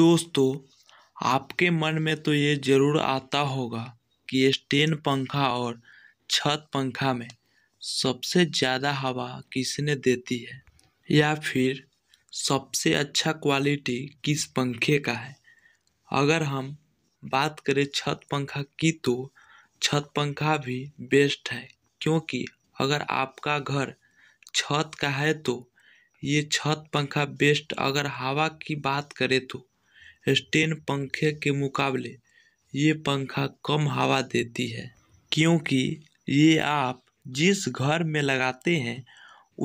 दोस्तों आपके मन में तो ये ज़रूर आता होगा कि स्टेन पंखा और छत पंखा में सबसे ज़्यादा हवा किसने देती है या फिर सबसे अच्छा क्वालिटी किस पंखे का है अगर हम बात करें छत पंखा की तो छत पंखा भी बेस्ट है क्योंकि अगर आपका घर छत का है तो ये छत पंखा बेस्ट अगर हवा की बात करें तो स्टैंड पंखे के मुकाबले ये पंखा कम हवा देती है क्योंकि ये आप जिस घर में लगाते हैं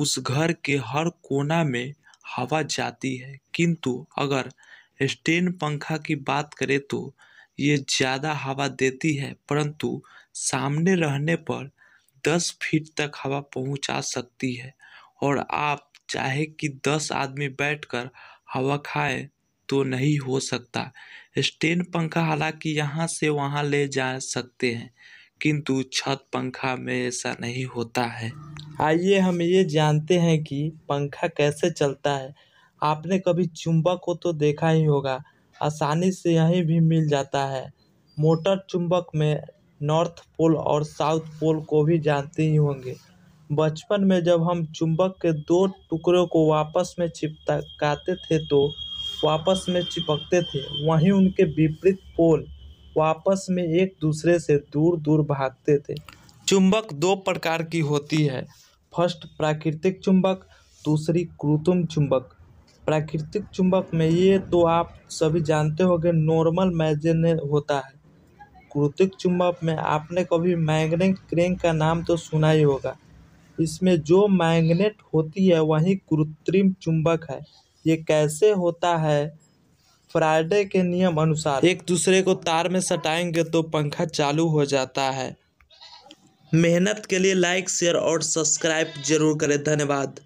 उस घर के हर कोना में हवा जाती है किंतु अगर स्टैंड पंखा की बात करें तो ये ज़्यादा हवा देती है परंतु सामने रहने पर दस फीट तक हवा पहुंचा सकती है और आप चाहे कि दस आदमी बैठकर हवा खाएं तो नहीं हो सकता स्टैंड पंखा हालांकि यहाँ से वहाँ ले जा सकते हैं किंतु छत पंखा में ऐसा नहीं होता है आइए हम ये जानते हैं कि पंखा कैसे चलता है आपने कभी चुंबक को तो देखा ही होगा आसानी से यहीं भी मिल जाता है मोटर चुंबक में नॉर्थ पोल और साउथ पोल को भी जानते ही होंगे बचपन में जब हम चुंबक के दो टुकड़ों को वापस में चिपकाते थे तो वापस में चिपकते थे वहीं उनके विपरीत पोल वापस में एक दूसरे से दूर दूर भागते थे चुंबक दो प्रकार की होती है फर्स्ट प्राकृतिक चुंबक दूसरी कृत्रिम चुंबक प्राकृतिक चुंबक में ये तो आप सभी जानते होंगे नॉर्मल मैग्नेट होता है कृतिक चुंबक में आपने कभी मैग्नेट क्रेन का नाम तो सुना ही होगा इसमें जो मैग्नेट होती है वही कृत्रिम चुंबक है ये कैसे होता है फ्राइडे के नियम अनुसार एक दूसरे को तार में सटाएंगे तो पंखा चालू हो जाता है मेहनत के लिए लाइक शेयर और सब्सक्राइब जरूर करें धन्यवाद